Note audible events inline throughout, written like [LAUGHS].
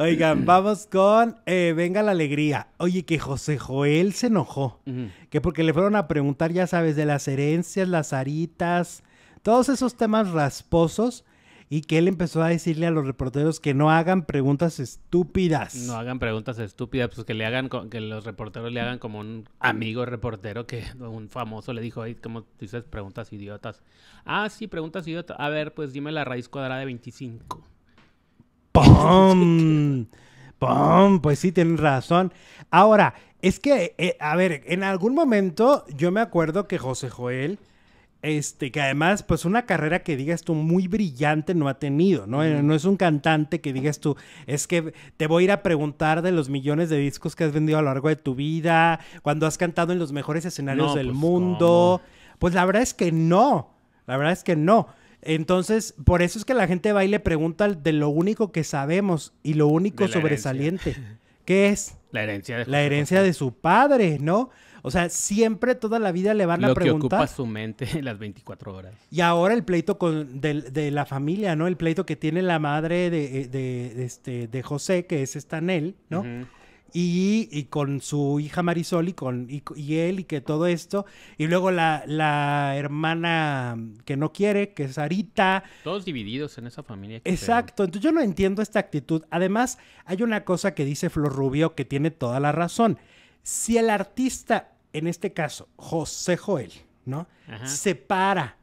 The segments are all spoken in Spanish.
Oigan, vamos con eh, Venga la Alegría. Oye, que José Joel se enojó. Que porque le fueron a preguntar, ya sabes, de las herencias, las aritas, todos esos temas rasposos. Y que él empezó a decirle a los reporteros que no hagan preguntas estúpidas. No hagan preguntas estúpidas, pues que le hagan, que los reporteros le hagan como un amigo reportero que [LAUGHS] un famoso le dijo, ¿cómo dices preguntas idiotas? Ah, sí, preguntas idiotas. A ver, pues dime la raíz cuadrada de 25. ¡Pum! [LAUGHS] ¡Pum! Pues sí, tienen razón. Ahora, es que, eh, a ver, en algún momento yo me acuerdo que José Joel, este, que además, pues una carrera que digas tú muy brillante no ha tenido, ¿no? Eh, no es un cantante que digas tú, es que te voy a ir a preguntar de los millones de discos que has vendido a lo largo de tu vida, cuando has cantado en los mejores escenarios del pues, mundo. Pues la verdad es que no, la verdad es que no. Entonces, por eso es que la gente va y le pregunta de lo único que sabemos y lo único sobresaliente. que es? La herencia de La herencia de su padre, ¿no? O sea, siempre toda la vida le van a preguntar. Lo que ocupa su mente [LAUGHS] las 24 horas. Y ahora el pleito con, de, la familia, ¿no? El pleito que tiene la madre de, eh, este, de José, que es Estanel, ¿no? y, con su hija Marisol y, con, él y que todo esto. Y luego la, hermana que no quiere, que es Arita. Todos divididos en esa familia. Exacto, entonces yo no entiendo esta actitud. Además, hay una cosa que dice Flor Rubio que tiene toda la razón. Si el artista, en este caso, José Joel, ¿no? Se para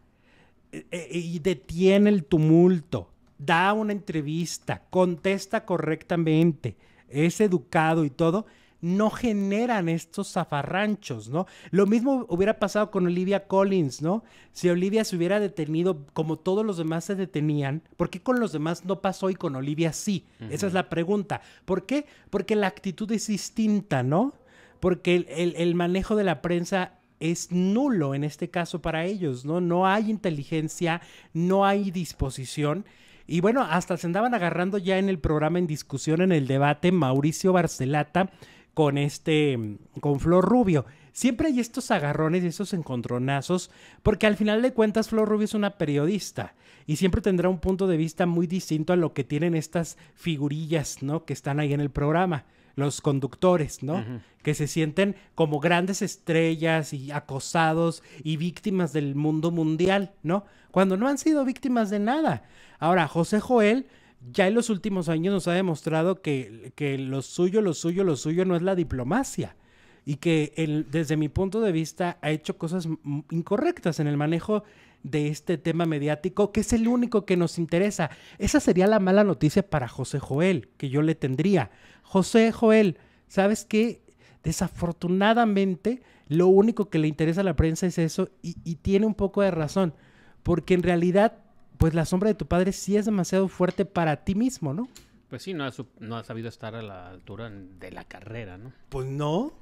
eh, eh, y detiene el tumulto, da una entrevista, contesta correctamente es educado y todo, no generan estos zafarranchos, ¿no? Lo mismo hubiera pasado con Olivia Collins, ¿no? Si Olivia se hubiera detenido como todos los demás se detenían, ¿por qué con los demás no pasó y con Olivia sí? Esa es la pregunta. ¿Por qué? Porque la actitud es distinta, ¿no? Porque el manejo de la prensa es nulo en este caso para ellos, ¿no? No hay inteligencia, no hay disposición. Y bueno, hasta se andaban agarrando ya en el programa en discusión, en el debate, Mauricio Barcelata con este, con Flor Rubio. Siempre hay estos agarrones y esos encontronazos, porque al final de cuentas Flor Rubio es una periodista y siempre tendrá un punto de vista muy distinto a lo que tienen estas figurillas, ¿no? Que están ahí en el programa los conductores, ¿no? Que se sienten como grandes estrellas y acosados y víctimas del mundo mundial, ¿no? Cuando no han sido víctimas de nada. Ahora, José Joel ya en los últimos años nos ha demostrado que, lo suyo, lo suyo, lo suyo no es la diplomacia y que desde mi punto de vista ha hecho cosas incorrectas en el manejo de este tema mediático, que es el único que nos interesa. Esa sería la mala noticia para José Joel, que yo le tendría. José Joel, ¿sabes qué? Desafortunadamente, lo único que le interesa a la prensa es eso y, tiene un poco de razón, porque en realidad, pues la sombra de tu padre sí es demasiado fuerte para ti mismo, ¿no? Pues sí, no no ha sabido estar a la altura de la carrera, ¿no? Pues no,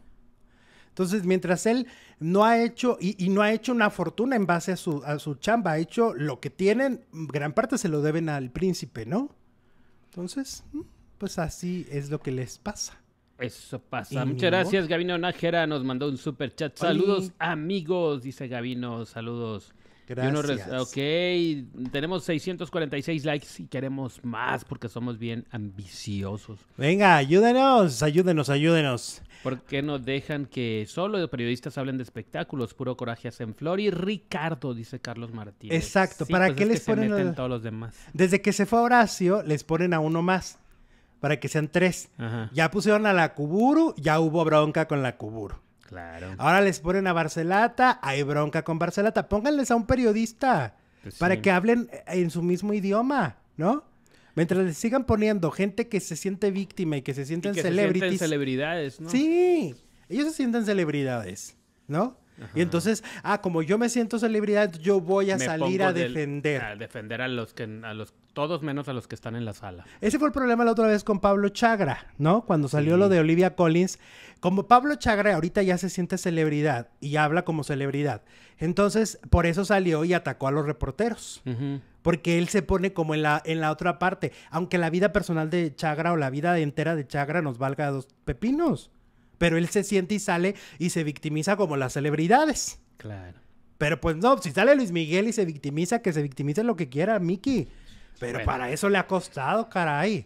entonces, mientras él no ha hecho y, no ha hecho una fortuna en base a su, a su chamba, ha hecho lo que tienen, gran parte se lo deben al príncipe, ¿no? Entonces, mm, pues así es lo que les pasa. Eso pasa. Muchas gracias, Gabino Nájera. Nos mandó un super chat. Saludos, amigos, dice Gabino. Saludos. Gracias. ok, tenemos 646 likes y queremos más porque somos bien ambiciosos. Venga, ayúdenos, ayúdenos, ayúdenos. ¿Por qué no dejan que solo periodistas hablen de espectáculos? Puro coraje hacen flor y Ricardo, dice Carlos Martínez. Exacto, ¿para pues que qué les ponen todos los demás? Desde que se fue Horacio, les ponen a uno más para que sean tres. Ya pusieron a la Cuburu, ya hubo bronca con la Cuburu. Ahora les ponen a Barcelata, hay bronca con Barcelata. Pónganles a un periodista pues para que hablen eh, en su mismo idioma, ¿no? Mientras les sigan poniendo gente que se siente víctima y que se sienten celebridades, ¿no? Sí, ellos se sienten celebridades, ¿no? Y entonces, ah, como yo me siento celebridad, yo voy a salir a defender. a defender a los que a los todos menos a los que están en la sala. Ese fue el problema la otra vez con Pablo Chagra, ¿no? Cuando salió lo de Olivia Collins, como Pablo Chagra ahorita ya se siente celebridad y habla como celebridad. Entonces, por eso salió y atacó a los reporteros. Porque él se pone como en la, en la otra parte. Aunque la vida personal de Chagra o la vida entera de Chagra nos valga dos pepinos. Pero él se siente y sale y se victimiza como las celebridades. Claro. Pero pues no, si sale Luis Miguel y se victimiza, que se victimice lo que quiera, Mickey. Pero para eso le ha costado, caray.